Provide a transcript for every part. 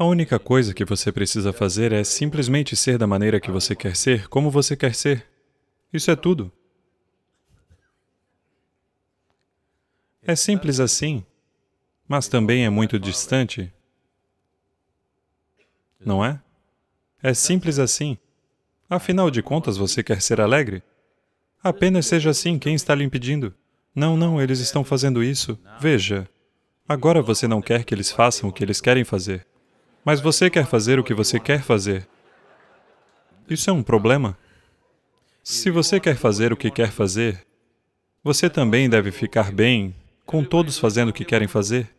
A única coisa que você precisa fazer é simplesmente ser da maneira que você quer ser, como você quer ser. Isso é tudo. É simples assim, mas também é muito distante, não é? É simples assim. Afinal de contas, você quer ser alegre? Apenas seja assim, quem está lhe impedindo? Não, não, eles estão fazendo isso. Veja, agora você não quer que eles façam o que eles querem fazer. Mas você quer fazer o que você quer fazer. Isso é um problema. Se você quer fazer o que quer fazer, você também deve ficar bem com todos fazendo o que querem fazer.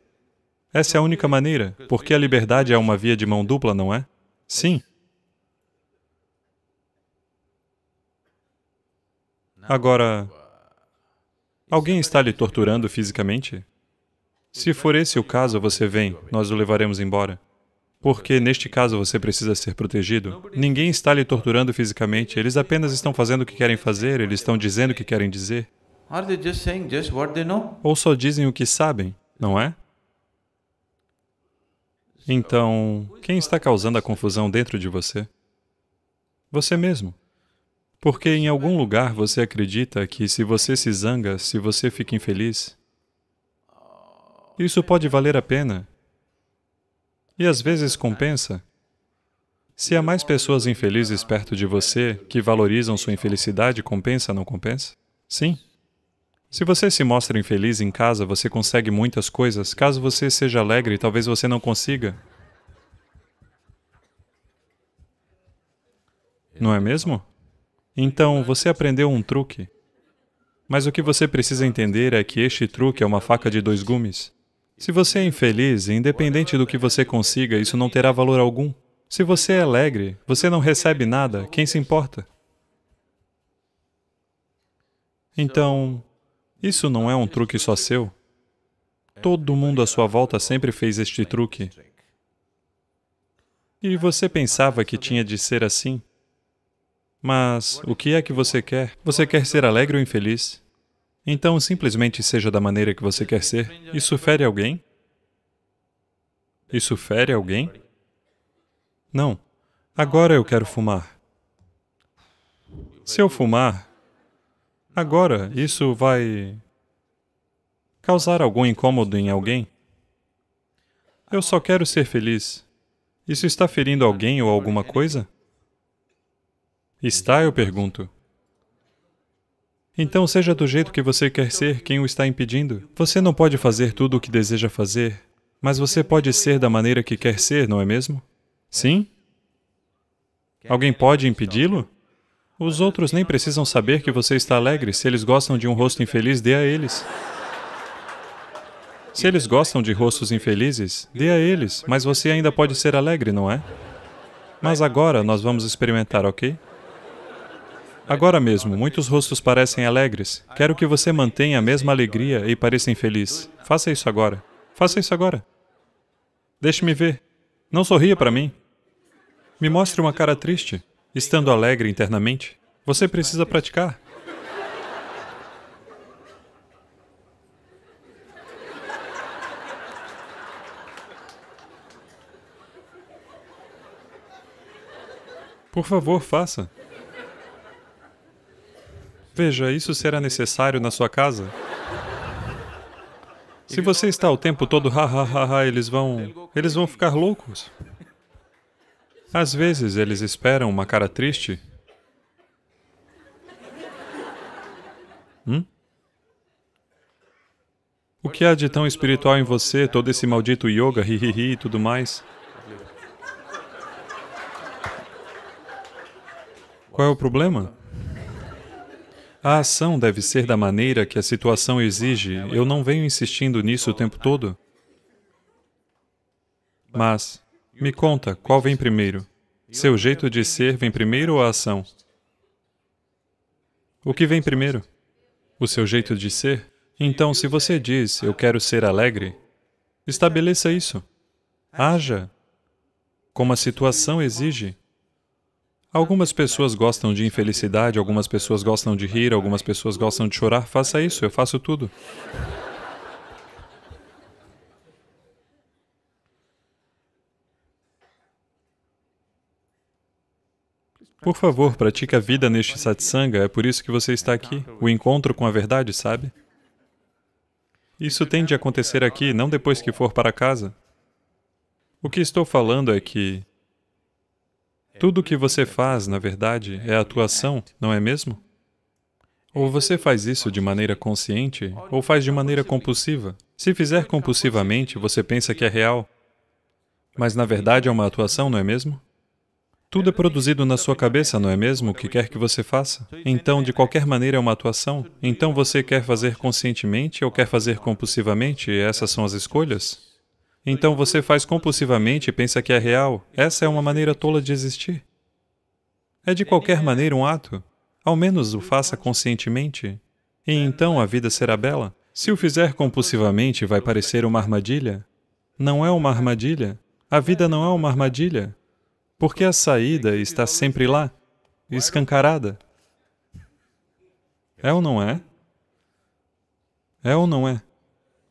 Essa é a única maneira, porque a liberdade é uma via de mão dupla, não é? Sim. Agora, alguém está lhe torturando fisicamente? Se for esse o caso, você vem, nós o levaremos embora. Porque neste caso você precisa ser protegido. Ninguém está lhe torturando fisicamente, eles apenas estão fazendo o que querem fazer, eles estão dizendo o que querem dizer. Ou só dizem o que sabem, não é? Então, quem está causando a confusão dentro de você? Você mesmo. Porque em algum lugar você acredita que se você se zanga, se você fica infeliz, isso pode valer a pena e às vezes compensa. Se há mais pessoas infelizes perto de você que valorizam sua infelicidade, compensa, não compensa? Sim. Se você se mostra infeliz em casa, você consegue muitas coisas. Caso você seja alegre, talvez você não consiga. Não é mesmo? Então, você aprendeu um truque. Mas o que você precisa entender é que este truque é uma faca de dois gumes. Se você é infeliz, independente do que você consiga, isso não terá valor algum. Se você é alegre, você não recebe nada, quem se importa? Então, isso não é um truque só seu. Todo mundo à sua volta sempre fez este truque. E você pensava que tinha de ser assim. Mas o que é que você quer? Você quer ser alegre ou infeliz? Então, simplesmente seja da maneira que você quer ser. Isso fere alguém? Isso fere alguém? Não. Agora eu quero fumar. Se eu fumar, agora isso vai causar algum incômodo em alguém? Eu só quero ser feliz. Isso está ferindo alguém ou alguma coisa? Está, eu pergunto. Então, seja do jeito que você quer ser, quem o está impedindo? Você não pode fazer tudo o que deseja fazer, mas você pode ser da maneira que quer ser, não é mesmo? Sim? Alguém pode impedi-lo? Os outros nem precisam saber que você está alegre. Se eles gostam de um rosto infeliz, dê a eles. Se eles gostam de rostos infelizes, dê a eles, mas você ainda pode ser alegre, não é? Mas agora nós vamos experimentar, ok? Agora mesmo, muitos rostos parecem alegres. Quero que você mantenha a mesma alegria e pareça infeliz. Faça isso agora. Faça isso agora. Deixe-me ver. Não sorria para mim. Me mostre uma cara triste, estando alegre internamente. Você precisa praticar. Por favor, faça. Veja, isso será necessário na sua casa? Se você está o tempo todo ha ha ha ha, eles vão... eles vão ficar loucos. Às vezes, eles esperam uma cara triste. Hum? O que há de tão espiritual em você, todo esse maldito yoga, hi e tudo mais? Qual é o problema? A ação deve ser da maneira que a situação exige. Eu não venho insistindo nisso o tempo todo. Mas, me conta, qual vem primeiro? Seu jeito de ser vem primeiro ou a ação? O que vem primeiro? O seu jeito de ser? Então, se você diz, eu quero ser alegre, estabeleça isso. Haja como a situação exige. Algumas pessoas gostam de infelicidade, algumas pessoas gostam de rir, algumas pessoas gostam de chorar. Faça isso, eu faço tudo. Por favor, pratique a vida neste satsanga, é por isso que você está aqui. O encontro com a verdade, sabe? Isso tem de acontecer aqui, não depois que for para casa. O que estou falando é que tudo o que você faz, na verdade, é atuação, não é mesmo? Ou você faz isso de maneira consciente, ou faz de maneira compulsiva. Se fizer compulsivamente, você pensa que é real, mas na verdade é uma atuação, não é mesmo? Tudo é produzido na sua cabeça, não é mesmo? O que quer que você faça. Então, de qualquer maneira, é uma atuação. Então, você quer fazer conscientemente ou quer fazer compulsivamente? Essas são as escolhas. Então você faz compulsivamente e pensa que é real. Essa é uma maneira tola de existir. É de qualquer maneira um ato. Ao menos o faça conscientemente. E então a vida será bela. Se o fizer compulsivamente, vai parecer uma armadilha. Não é uma armadilha. A vida não é uma armadilha. Porque a saída está sempre lá, escancarada. É ou não é? É ou não é?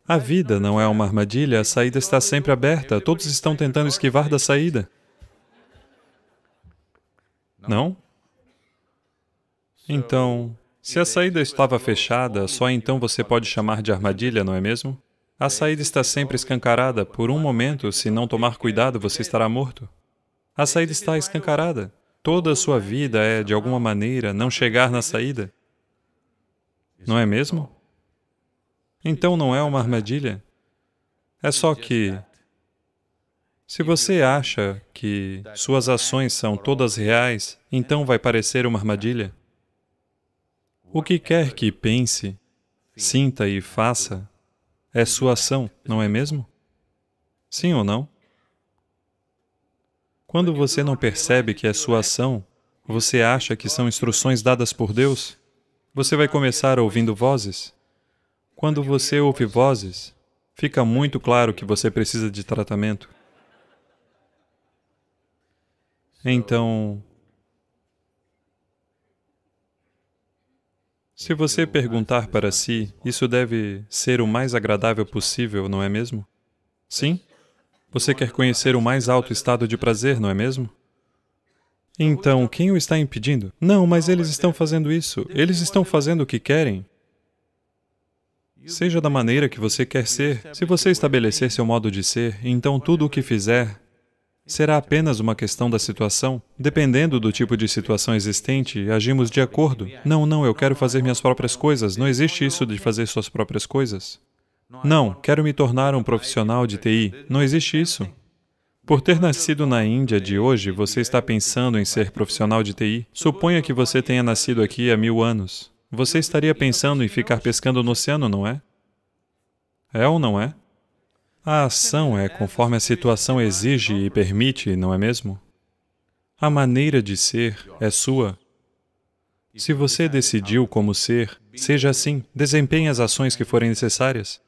A vida não é uma armadilha, a saída está sempre aberta, todos estão tentando esquivar da saída. Não? Então, se a saída estava fechada, só então você pode chamar de armadilha, não é mesmo? A saída está sempre escancarada. Por um momento, se não tomar cuidado, você estará morto. A saída está escancarada. Toda a sua vida é, de alguma maneira, não chegar na saída. Não é mesmo? Então não é uma armadilha. É só que, se você acha que suas ações são todas reais, então vai parecer uma armadilha. O que quer que pense, sinta e faça é sua ação, não é mesmo? Sim ou não? Quando você não percebe que é sua ação, você acha que são instruções dadas por Deus, você vai começar ouvindo vozes. Quando você ouve vozes, fica muito claro que você precisa de tratamento. Então, se você perguntar para si, isso deve ser o mais agradável possível, não é mesmo? Sim? Você quer conhecer o mais alto estado de prazer, não é mesmo? Então, quem o está impedindo? Não, mas eles estão fazendo isso. Eles estão fazendo o que querem. Seja da maneira que você quer ser, se você estabelecer seu modo de ser, então tudo o que fizer será apenas uma questão da situação. Dependendo do tipo de situação existente, agimos de acordo. Não, não, eu quero fazer minhas próprias coisas. Não existe isso de fazer suas próprias coisas. Não, quero me tornar um profissional de TI. Não existe isso. Por ter nascido na Índia de hoje, você está pensando em ser profissional de TI. Suponha que você tenha nascido aqui há mil anos. Você estaria pensando em ficar pescando no oceano, não é? É ou não é? A ação é conforme a situação exige e permite, não é mesmo? A maneira de ser é sua. Se você decidiu como ser, seja assim, desempenhe as ações que forem necessárias.